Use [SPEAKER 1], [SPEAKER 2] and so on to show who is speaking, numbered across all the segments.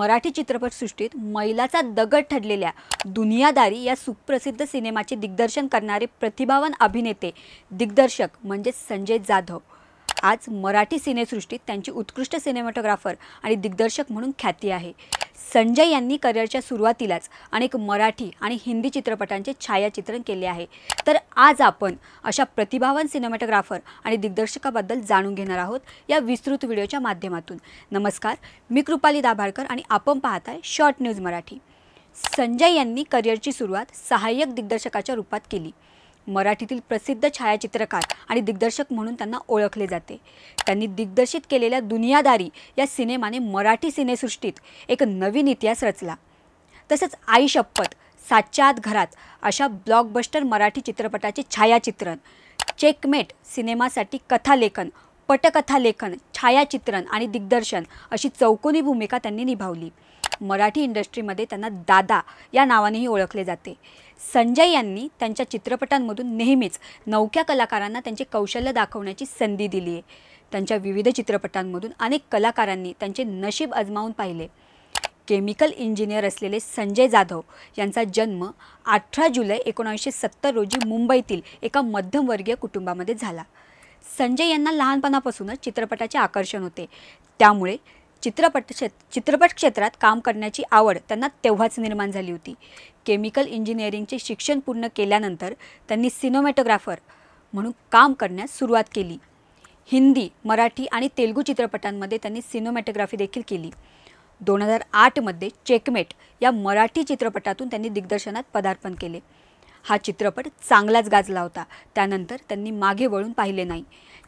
[SPEAKER 1] मराठी चित्रपटसृष्टीत मैलाचा दगड ठरलेल्या दुनियादारी या सुप्रसिद्ध सिनेमाचे दिग्दर्शन करणारे प्रतिभावान अभिनेते दिग्दर्शक म्हणजेच संजय जाधव आज मराठी सिनेसृष्टीत त्यांची उत्कृष्ट सिनेमॅटोग्राफर आणि दिग्दर्शक म्हणून ख्याती आहे संजय यांनी करिअरच्या सुरुवातीलाच अनेक मराठी आणि हिंदी चित्रपटांचे छायाचित्रण केले आहे तर आज आपण अशा प्रतिभावान सिनेमॅटोग्राफर आणि दिग्दर्शकाबद्दल जाणून घेणार आहोत या विस्तृत व्हिडिओच्या माध्यमातून नमस्कार मी कृपाली दाभाडकर आणि आपण पाहताय शॉर्ट न्यूज मराठी संजय यांनी करिअरची सुरुवात सहाय्यक दिग्दर्शकाच्या रूपात केली मराठीतील प्रसिद्ध छायाचित्रकार आणि दिग्दर्शक म्हणून त्यांना ओळखले जाते त्यांनी दिग्दर्शित केलेल्या दुनियादारी या सिनेमाने मराठी सिनेसृष्टीत एक नवीन इतिहास रचला तसंच आई शपथ सातच्या आत घरात अशा ब्लॉकबस्टर मराठी चित्रपटाचे छायाचित्रण चेकमेट सिनेमासाठी कथालेखन पटकथालेखन छायाचित्रण आणि दिग्दर्शन अशी चौकोनी भूमिका त्यांनी निभावली मराठी इंडस्ट्रीमध्ये त्यांना दादा या नावानेही ओळखले जाते संजय यांनी त्यांच्या चित्रपटांमधून नेहमीच नवख्या कलाकारांना त्यांचे कौशल्य दाखवण्याची संधी दिली आहे त्यांच्या विविध चित्रपटांमधून अनेक कलाकारांनी त्यांचे नशीब अजमावून पाहिले केमिकल इंजिनियर असलेले संजय जाधव यांचा जन्म अठरा जुलै एकोणावीसशे सत्तर रोजी मुंबईतील एका मध्यमवर्गीय कुटुंबामध्ये झाला संजय यांना लहानपणापासूनच चित्रपटाचे आकर्षण होते त्यामुळे चित्रपट क्षेत्र चित्रपट क्षेत्रात काम करण्याची आवड त्यांना तेव्हाच निर्माण झाली होती केमिकल इंजिनिअरिंगचे शिक्षण पूर्ण केल्यानंतर त्यांनी सिनेमॅटोग्राफर म्हणून काम करण्यास सुरुवात केली हिंदी मराठी आणि तेलगू चित्रपटांमध्ये त्यांनी सिनेमॅटोग्राफी देखील केली दोन हजार आठमध्ये चेकमेट या मराठी चित्रपटातून त्यांनी दिग्दर्शनात पदार्पण केले हा चित्रपट चांगलाच गाजला होता त्यानंतर त्यांनी मागे वळून पाहिले नाही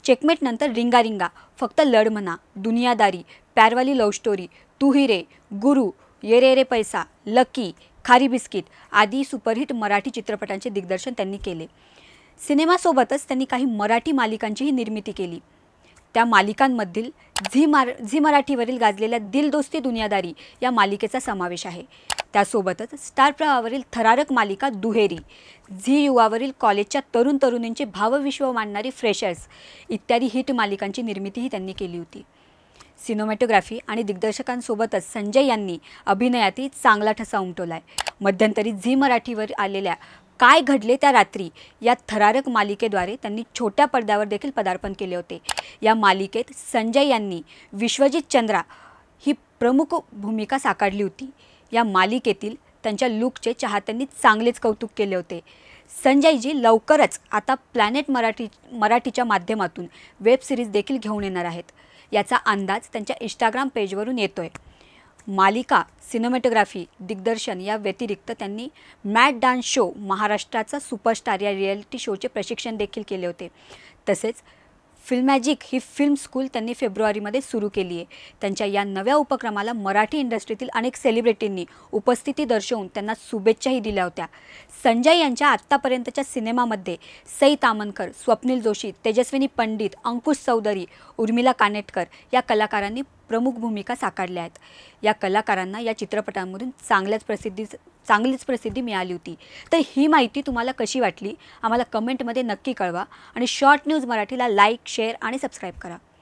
[SPEAKER 1] चेकमेटनंतर रिंगा रिंगा फक्त लढमना दुनियादारी पॅरवाली लव्ह स्टोरी तू ही रे गुरु ये रे रे पैसा लकी खारी बिस्किट आदी सुपरहिट मराठी चित्रपटांचे दिग्दर्शन त्यांनी केले सिनेमासोबतच त्यांनी काही मराठी मालिकांचीही निर्मिती केली त्या मालिकांमधील झी मार झी मराठीवरील गाजलेल्या दिल दोस्ती दुनियादारी या मालिकेचा समावेश आहे त्यासोबतच स्टार प्रवाहावरील थरारक मालिका दुहेरी झी युवावरील कॉलेजच्या तरुण तरुणींचे भावविश्व मांडणारी फ्रेशर्स इत्यादी हिट मालिकांची निर्मितीही त्यांनी केली होती सिनेमॅटोग्राफी आणि दिग्दर्शकांसोबतच संजय यांनी अभिनयातही चांगला ठसा उमटवला आहे मध्यंतरी झी मराठीवर आलेल्या काय घडले त्या रात्री या थरारक मालिकेद्वारे त्यांनी छोट्या पडद्यावर देखील पदार्पण केले होते या मालिकेत संजय यांनी विश्वजित चंद्रा ही प्रमुख भूमिका साकारली होती या मालिकेतील त्यांच्या लुकचे चाहत्यांनी चांगलेच कौतुक केले होते संजयजी लवकरच आता प्लॅनेट मराठी मराठीच्या माध्यमातून वेब सिरीज देखील घेऊन येणार आहेत याचा अंदाज त्यांच्या इंस्टाग्राम पेजवरून येतो आहे मालिका सिनेमॅटोग्राफी दिग्दर्शन या व्यतिरिक्त त्यांनी मॅट डान्स शो महाराष्ट्राचा सुपरस्टार या रिॲलिटी शोचे प्रशिक्षण देखील केले होते तसेच फिल्म मॅजिक ही फिल्म स्कूल त्यांनी फेब्रुवारीमध्ये सुरू केली आहे त्यांच्या या नव्या उपक्रमाला मराठी इंडस्ट्रीतील अनेक सेलिब्रिटींनी उपस्थिती दर्शवून त्यांना शुभेच्छाही दिल्या होत्या संजय यांच्या आत्तापर्यंतच्या सिनेमामध्ये सई तामनकर स्वप्नील जोशी तेजस्विनी पंडित अंकुश चौधरी उर्मिला कानेटकर या कलाकारांनी प्रमुख भूमिका साकारल्या आहेत या कलाकारांना या चित्रपटांमधून चांगल्याच प्रसिद्धी चांगलीच प्रसिद्धी मिळाली होती तर ही माहिती तुम्हाला कशी वाटली आम्हाला कमेंटमध्ये नक्की कळवा आणि शॉर्ट न्यूज मराठीला लाईक शेअर आणि सबस्क्राईब करा